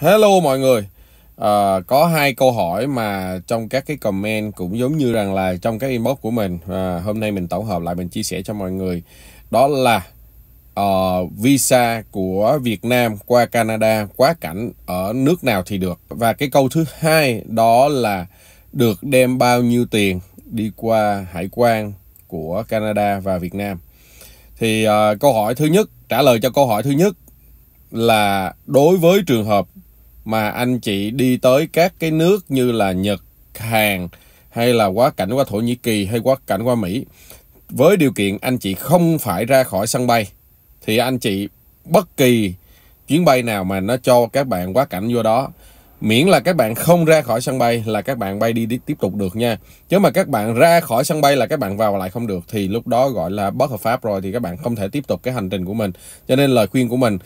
Hello mọi người à, Có hai câu hỏi mà trong các cái comment cũng giống như rằng là trong các inbox của mình à, Hôm nay mình tổng hợp lại mình chia sẻ cho mọi người Đó là uh, visa của Việt Nam qua Canada quá cảnh ở nước nào thì được Và cái câu thứ hai đó là được đem bao nhiêu tiền đi qua hải quan của Canada và Việt Nam Thì uh, câu hỏi thứ nhất trả lời cho câu hỏi thứ nhất là đối với trường hợp mà anh chị đi tới các cái nước như là Nhật, Hàn hay là quá cảnh qua Thổ Nhĩ Kỳ hay quá cảnh qua Mỹ với điều kiện anh chị không phải ra khỏi sân bay thì anh chị bất kỳ chuyến bay nào mà nó cho các bạn quá cảnh vô đó miễn là các bạn không ra khỏi sân bay là các bạn bay đi, đi tiếp tục được nha chứ mà các bạn ra khỏi sân bay là các bạn vào lại không được thì lúc đó gọi là bất hợp pháp rồi thì các bạn không thể tiếp tục cái hành trình của mình cho nên lời khuyên của mình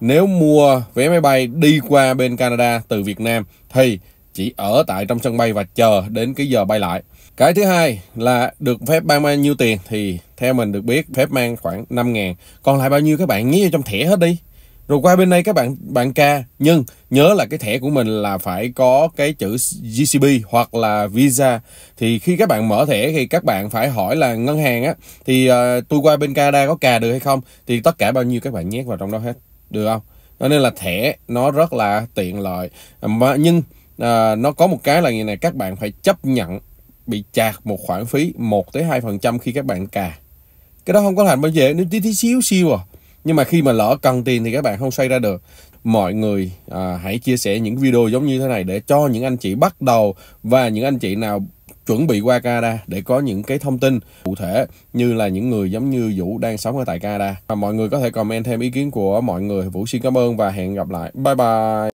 nếu mua vé máy bay đi qua bên Canada từ Việt Nam thì chỉ ở tại trong sân bay và chờ đến cái giờ bay lại. Cái thứ hai là được phép mang bao nhiêu tiền thì theo mình được biết phép mang khoảng 5 ngàn. Còn lại bao nhiêu các bạn nhí vào trong thẻ hết đi. Rồi qua bên đây các bạn bạn ca nhưng nhớ là cái thẻ của mình là phải có cái chữ GCB hoặc là Visa thì khi các bạn mở thẻ thì các bạn phải hỏi là ngân hàng á thì uh, tôi qua bên Canada có cà được hay không thì tất cả bao nhiêu các bạn nhét vào trong đó hết được không cho nên là thẻ nó rất là tiện lợi mà nhưng à, nó có một cái là như này các bạn phải chấp nhận bị chạc một khoản phí 1 tới 2% khi các bạn cà. Cái đó không có thành bao giờ nó tí tí xíu xíu à. Nhưng mà khi mà lỡ cần tiền thì các bạn không xoay ra được. Mọi người à, hãy chia sẻ những video giống như thế này để cho những anh chị bắt đầu và những anh chị nào chuẩn bị qua Canada để có những cái thông tin cụ thể như là những người giống như Vũ đang sống ở tại Canada. Và mọi người có thể comment thêm ý kiến của mọi người. Vũ xin cảm ơn và hẹn gặp lại. Bye bye!